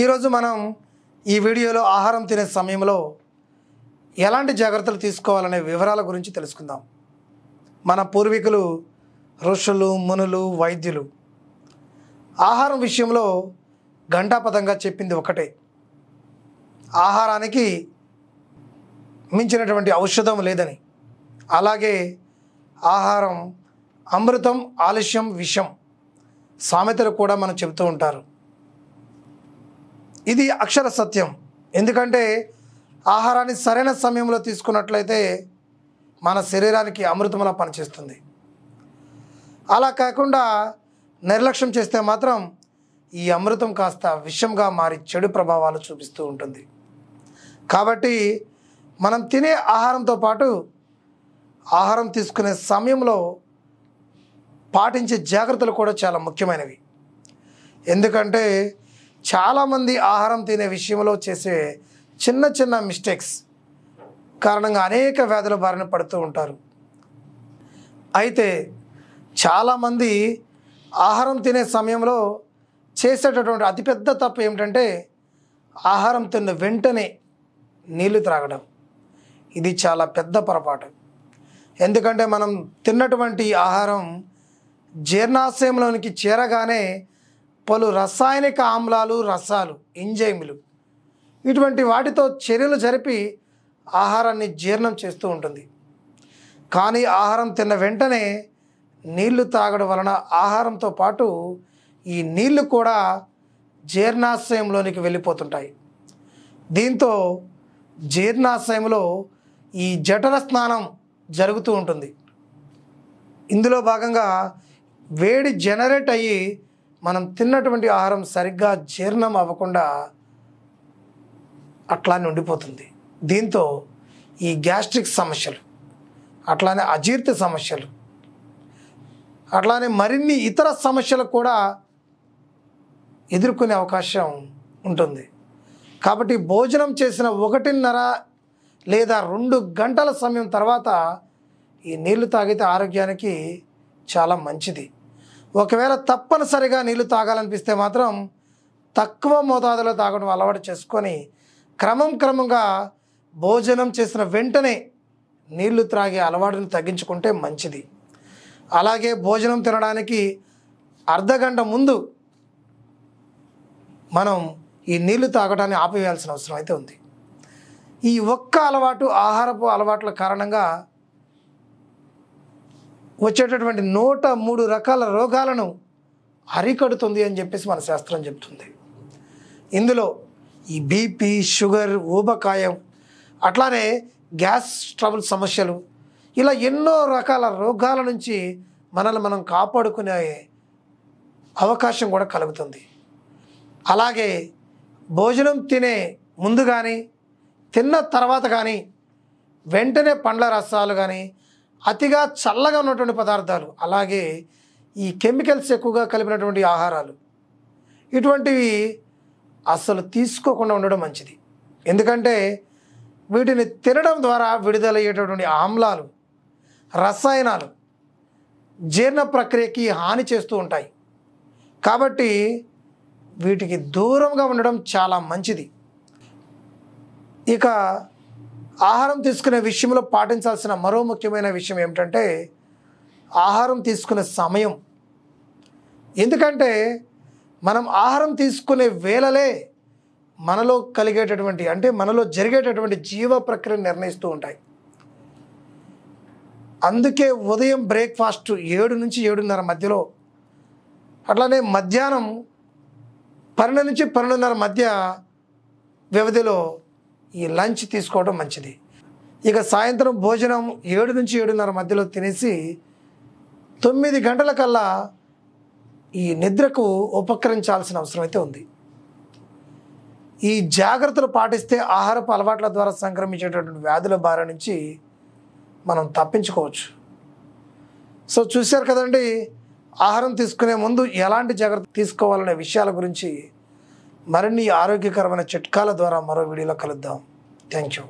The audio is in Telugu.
ఈరోజు మనం ఈ వీడియోలో ఆహారం తినే సమయంలో ఎలాంటి జాగ్రత్తలు తీసుకోవాలనే వివరాల గురించి తెలుసుకుందాం మన పూర్వీకులు ఋషులు మునులు వైద్యులు ఆహారం విషయంలో ఘంటాపథంగా చెప్పింది ఒకటే ఆహారానికి మించినటువంటి ఔషధం లేదని అలాగే ఆహారం అమృతం ఆలస్యం విషం సామెతలు కూడా మనం చెబుతూ ఉంటారు ఇది అక్షర సత్యం ఎందుకంటే ఆహారాన్ని సరైన సమయంలో తీసుకున్నట్లయితే మన శరీరానికి అమృతంలా పనిచేస్తుంది అలా కాకుండా నిర్లక్ష్యం చేస్తే మాత్రం ఈ అమృతం కాస్త విషంగా మారి చెడు ప్రభావాలు చూపిస్తూ ఉంటుంది కాబట్టి మనం తినే ఆహారంతో పాటు ఆహారం తీసుకునే సమయంలో పాటించే జాగ్రత్తలు కూడా చాలా ముఖ్యమైనవి ఎందుకంటే చాలామంది ఆహారం తినే విషయంలో చేసే చిన్న చిన్న మిస్టేక్స్ కారణంగా అనేక వ్యాధుల బారిన పడుతూ ఉంటారు అయితే చాలామంది ఆహారం తినే సమయంలో చేసేటటువంటి అతిపెద్ద తప్పు ఏమిటంటే ఆహారం తిన్న వెంటనే నీళ్లు త్రాగడం ఇది చాలా పెద్ద పొరపాటు ఎందుకంటే మనం తిన్నటువంటి ఆహారం జీర్ణాశయంలోనికి చేరగానే పలు రసాయనిక ఆమ్లాలు రసాలు ఇంజైములు ఇటువంటి వాటితో చర్యలు జరిపి ఆహారాన్ని జీర్ణం చేస్తూ ఉంటుంది కానీ ఆహారం తిన్న వెంటనే నీళ్లు తాగడం వలన ఆహారంతో పాటు ఈ నీళ్లు కూడా జీర్ణాశయంలోనికి వెళ్ళిపోతుంటాయి దీంతో జీర్ణాశయంలో ఈ జఠర స్నానం జరుగుతూ ఉంటుంది ఇందులో భాగంగా వేడి జనరేట్ అయ్యి మనం తిన్నటువంటి ఆహారం సరిగ్గా జీర్ణం అవ్వకుండా అట్లానే ఉండిపోతుంది దీంతో ఈ గ్యాస్ట్రిక్ సమస్యలు అట్లానే అజీర్తి సమస్యలు అట్లానే మరిన్ని ఇతర సమస్యలు కూడా ఎదుర్కొనే అవకాశం ఉంటుంది కాబట్టి భోజనం చేసిన ఒకటిన్నర లేదా రెండు గంటల సమయం తర్వాత ఈ నీళ్లు తాగితే ఆరోగ్యానికి చాలా మంచిది ఒకవేళ తప్పనిసరిగా నీళ్లు తాగాలనిపిస్తే మాత్రం తక్కువ మోతాదులో తాగడం అలవాటు చేసుకొని క్రమం క్రమంగా భోజనం చేసిన వెంటనే నీళ్లు త్రాగే అలవాటును తగ్గించుకుంటే మంచిది అలాగే భోజనం తినడానికి అర్ధగంట ముందు మనం ఈ నీళ్లు తాగడాన్ని ఆపివేయాల్సిన అవసరం అయితే ఉంది ఈ ఒక్క అలవాటు ఆహారపు అలవాట్ల కారణంగా వచ్చేటటువంటి నూట మూడు రకాల రోగాలను అరికడుతుంది అని చెప్పేసి మన శాస్త్రం చెప్తుంది ఇందులో ఈ బీపీ షుగర్ ఊబకాయం అట్లానే గ్యాస్ ట్రబుల్ సమస్యలు ఇలా ఎన్నో రకాల రోగాల నుంచి మనల్ని మనం కాపాడుకునే అవకాశం కూడా కలుగుతుంది అలాగే భోజనం తినే ముందు కానీ తిన్న తర్వాత కానీ వెంటనే పండ్ల రసాలు కానీ అతిగా చల్లగా ఉన్నటువంటి పదార్థాలు అలాగే ఈ కెమికల్స్ ఎక్కువగా కలిపినటువంటి ఆహారాలు ఇటువంటివి అస్సలు తీసుకోకుండా ఉండడం మంచిది ఎందుకంటే వీటిని తినడం ద్వారా విడుదలయ్యేటటువంటి ఆమ్లాలు రసాయనాలు జీర్ణ ప్రక్రియకి హాని చేస్తూ ఉంటాయి కాబట్టి వీటికి దూరంగా ఉండడం చాలా మంచిది ఇక ఆహారం తీసుకునే విషయంలో పాటించాల్సిన మరో ముఖ్యమైన విషయం ఏమిటంటే ఆహారం తీసుకునే సమయం ఎందుకంటే మనం ఆహారం తీసుకునే వేళలే మనలో కలిగేటటువంటి అంటే మనలో జరిగేటటువంటి జీవ ప్రక్రియను నిర్ణయిస్తూ ఉంటాయి అందుకే ఉదయం బ్రేక్ఫాస్ట్ ఏడు నుంచి ఏడున్నర మధ్యలో అట్లానే మధ్యాహ్నం పన్నెండు నుంచి పన్నెండున్నర మధ్య వ్యవధిలో ఈ లంచ్ తీసుకోవడం మంచిది ఇక సాయంత్రం భోజనం ఏడు నుంచి ఏడున్నర మధ్యలో తినేసి తొమ్మిది గంటల కల్లా ఈ నిద్రకు ఉపక్రమించాల్సిన అవసరం అయితే ఉంది ఈ జాగ్రత్తలు పాటిస్తే ఆహారపు అలవాట్ల ద్వారా సంక్రమించేటటువంటి వ్యాధుల బారి నుంచి మనం తప్పించుకోవచ్చు సో చూశారు కదండి ఆహారం తీసుకునే ముందు ఎలాంటి జాగ్రత్త తీసుకోవాలనే విషయాల గురించి మరిన్ని ఆరోగ్యకరమైన చిట్కాల ద్వారా మరో వీడియోలో కలుద్దాం థ్యాంక్ యూ